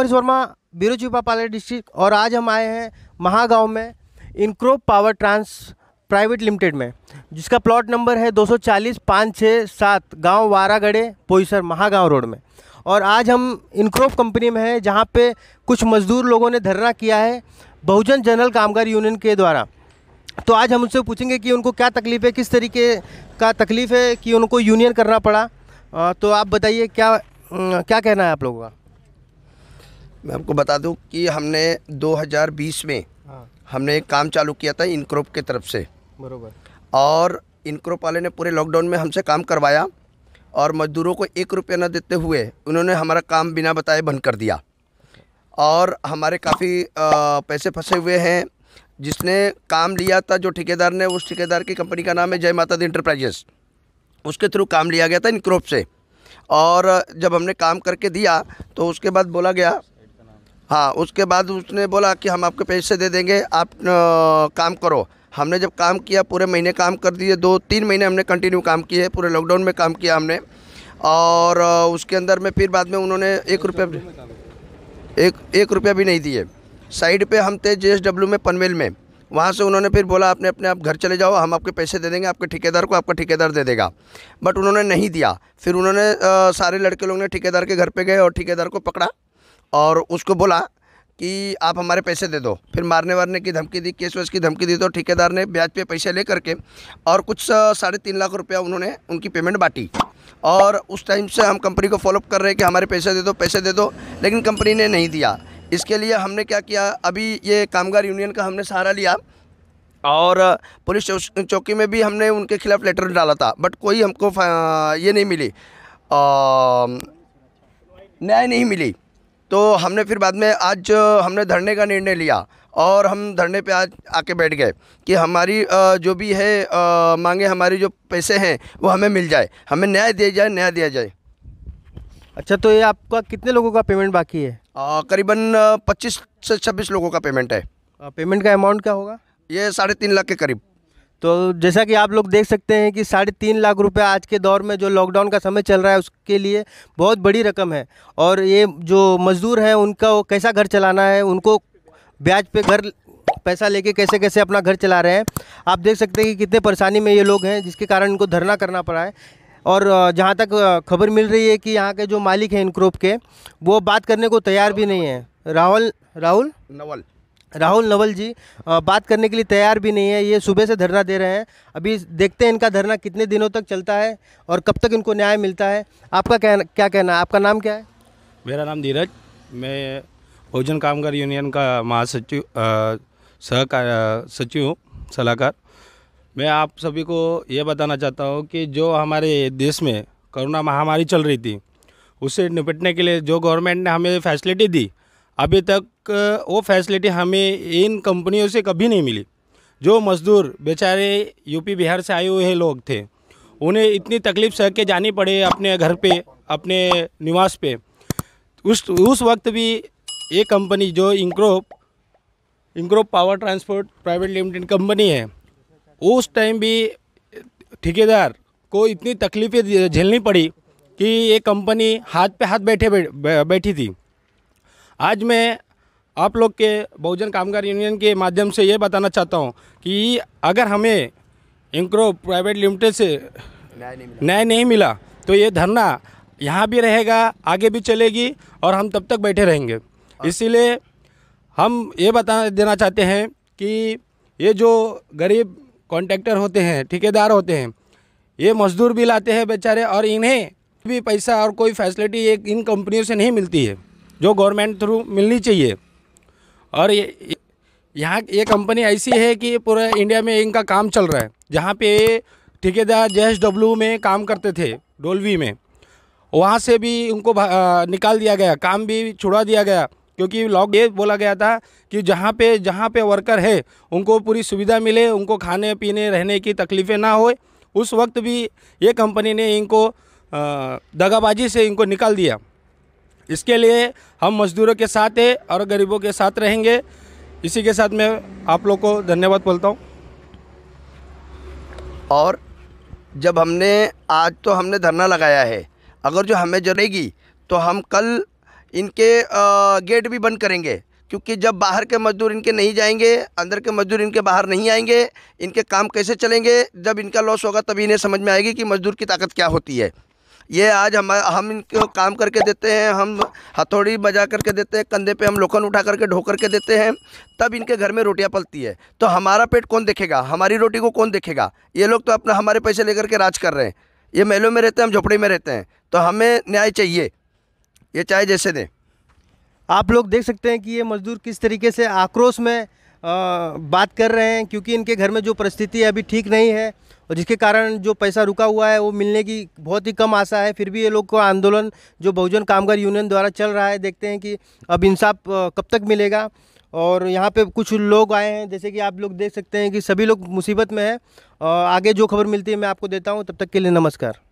मोहरिश वर्मा बिरुचुपा पाले डिस्ट्रिक्ट और आज हम आए हैं महागांव में इनक्रो पावर ट्रांस प्राइवेट लिमिटेड में जिसका प्लॉट नंबर है दो सौ चालीस पाँच छः सात गाँव वारागढ़े पोईसर महागांव रोड में और आज हम इनक्रोप कंपनी में हैं जहाँ पे कुछ मज़दूर लोगों ने धरना किया है बहुजन जनरल कामगार यूनियन के द्वारा तो आज हम उनसे पूछेंगे कि उनको क्या तकलीफ़ है किस तरीके का तकलीफ़ है कि उनको यूनियन करना पड़ा तो आप बताइए क्या क्या कहना है आप लोगों का मैं आपको बता दूं कि हमने 2020 में हाँ। हमने एक काम चालू किया था इनक्रोप के तरफ से बरोबर और इनक्रोप वाले ने पूरे लॉकडाउन में हमसे काम करवाया और मज़दूरों को एक रुपया न देते हुए उन्होंने हमारा काम बिना बताए बंद कर दिया और हमारे काफ़ी पैसे फंसे हुए हैं जिसने काम लिया था जो ठेकेदार ने उस ठेकेदार की कंपनी का नाम है जय माता दी इंटरप्राइजेस उसके थ्रू काम लिया गया था इनक्रोप से और जब हमने काम करके दिया तो उसके बाद बोला गया हाँ उसके बाद उसने बोला कि हम आपके पैसे दे देंगे आप आ, काम करो हमने जब काम किया पूरे महीने काम कर दिए दो तीन महीने हमने कंटिन्यू काम किए पूरे लॉकडाउन में काम किया हमने और उसके अंदर में फिर बाद में उन्होंने एक रुपया एक एक रुपया भी नहीं दिए साइड पे हम थे जे में पनवेल में वहाँ से उन्होंने फिर बोला आपने अपने आप घर चले जाओ हम आपके पैसे दे देंगे आपके ठेकेदार को आपका ठेकेदार दे देगा बट उन्होंने नहीं दिया फिर उन्होंने सारे लड़के लोग ने ठेकेदार के घर पर गए और ठेकेदार को पकड़ा और उसको बोला कि आप हमारे पैसे दे दो फिर मारने वारने की धमकी दी केस वेस की धमकी दी तो ठेकेदार ने ब्याज पे पैसे ले करके और कुछ साढ़े तीन लाख रुपया उन्होंने उनकी पेमेंट बांटी और उस टाइम से हम कंपनी को फॉलोअप कर रहे हैं कि हमारे पैसे दे दो पैसे दे दो लेकिन कंपनी ने नहीं दिया इसके लिए हमने क्या किया अभी ये कामगार यूनियन का हमने सहारा लिया और पुलिस चौकी में भी हमने उनके खिलाफ़ लेटर डाला था बट कोई हमको ये नहीं मिली न्याय नहीं मिली तो हमने फिर बाद में आज हमने धरने का निर्णय लिया और हम धरने पे आज आके बैठ गए कि हमारी जो भी है मांगे हमारी जो पैसे हैं वो हमें मिल जाए हमें न्याय दिया जाए न्याय दिया जाए अच्छा तो ये आपका कितने लोगों का पेमेंट बाकी है करीबन पच्चीस से छब्बीस लोगों का पेमेंट है पेमेंट का अमाउंट क्या होगा ये साढ़े तीन लाख के करीब तो जैसा कि आप लोग देख सकते हैं कि साढ़े तीन लाख रुपए आज के दौर में जो लॉकडाउन का समय चल रहा है उसके लिए बहुत बड़ी रकम है और ये जो मज़दूर हैं उनका कैसा घर चलाना है उनको ब्याज पे घर पैसा लेके कैसे कैसे अपना घर चला रहे हैं आप देख सकते हैं कि कितने परेशानी में ये लोग हैं जिसके कारण इनको धरना करना पड़ा है और जहाँ तक खबर मिल रही है कि यहाँ के जो मालिक हैं इनक्रोप के वो बात करने को तैयार भी नहीं है राहुल राहुल नवल राहुल नवल जी बात करने के लिए तैयार भी नहीं है ये सुबह से धरना दे रहे हैं अभी देखते हैं इनका धरना कितने दिनों तक चलता है और कब तक इनको न्याय मिलता है आपका कहना क्या कहना है आपका नाम क्या है मेरा नाम धीरज मैं भोजन कामगार यूनियन का महासचिव सह सचिव हूँ सलाहकार मैं आप सभी को ये बताना चाहता हूँ कि जो हमारे देश में कोरोना महामारी चल रही थी उससे निपटने के लिए जो गवर्नमेंट ने हमें फैसिलिटी दी अभी तक वो फैसिलिटी हमें इन कंपनियों से कभी नहीं मिली जो मज़दूर बेचारे यूपी बिहार से आए हुए लोग थे उन्हें इतनी तकलीफ़ सह के जानी पड़े अपने घर पे अपने निवास पे उस उस वक्त भी ये कंपनी जो इंक्रोप इंक्रोप power transport private limited company है उस टाइम भी ठेकेदार को इतनी तकलीफ़ें झेलनी पड़ी कि ये कंपनी हाथ पे हाथ बैठे बैठी थी आज मैं आप लोग के बहुजन कामगार यूनियन के माध्यम से ये बताना चाहता हूँ कि अगर हमें इंक्रो प्राइवेट लिमिटेड से न्याय नहीं मिला तो ये धरना यहाँ भी रहेगा आगे भी चलेगी और हम तब तक बैठे रहेंगे हाँ। इसीलिए हम ये बता देना चाहते हैं कि ये जो गरीब कॉन्ट्रैक्टर होते हैं ठेकेदार होते हैं ये मजदूर भी लाते हैं बेचारे और इन्हें भी पैसा और कोई फैसिलिटी एक इन कंपनियों से नहीं मिलती है जो गवर्नमेंट थ्रू मिलनी चाहिए और यहाँ ये कंपनी ऐसी है कि पूरा इंडिया में इनका काम चल रहा है जहाँ पे ठेकेदार जे डब्ल्यू में काम करते थे डोलवी में वहाँ से भी उनको निकाल दिया गया काम भी छुड़ा दिया गया क्योंकि लॉक ये बोला गया था कि जहाँ पे जहाँ पे वर्कर है उनको पूरी सुविधा मिले उनको खाने पीने रहने की तकलीफ़ें ना हो उस वक्त भी ये कंपनी ने इनको दगाबाजी से इनको निकाल दिया इसके लिए हम मजदूरों के साथ है और गरीबों के साथ रहेंगे इसी के साथ मैं आप लोग को धन्यवाद बोलता हूँ और जब हमने आज तो हमने धरना लगाया है अगर जो हमें जलेगी तो हम कल इनके गेट भी बंद करेंगे क्योंकि जब बाहर के मजदूर इनके नहीं जाएंगे अंदर के मजदूर इनके बाहर नहीं आएंगे इनके काम कैसे चलेंगे जब इनका लॉस होगा तभी इन्हें समझ में आएगी कि मजदूर की ताकत क्या होती है ये आज हम हम इनको काम करके देते हैं हम हथौड़ी बजा करके देते हैं कंधे पे हम लोखन उठा करके ढो करके देते हैं तब इनके घर में रोटियाँ पलती है तो हमारा पेट कौन देखेगा हमारी रोटी को कौन देखेगा ये लोग तो अपना हमारे पैसे लेकर के राज कर रहे हैं ये महलों में रहते हैं हम झोपड़ी में रहते हैं तो हमें न्याय चाहिए ये चाहे जैसे दें आप लोग देख सकते हैं कि ये मज़दूर किस तरीके से आक्रोश में बात कर रहे हैं क्योंकि इनके घर में जो परिस्थिति है अभी ठीक नहीं है और जिसके कारण जो पैसा रुका हुआ है वो मिलने की बहुत ही कम आशा है फिर भी ये लोग को आंदोलन जो बहुजन कामगार यूनियन द्वारा चल रहा है देखते हैं कि अब इंसाफ कब तक मिलेगा और यहाँ पे कुछ लोग आए हैं जैसे कि आप लोग देख सकते हैं कि सभी लोग मुसीबत में हैं आगे जो खबर मिलती है मैं आपको देता हूँ तब तक के लिए नमस्कार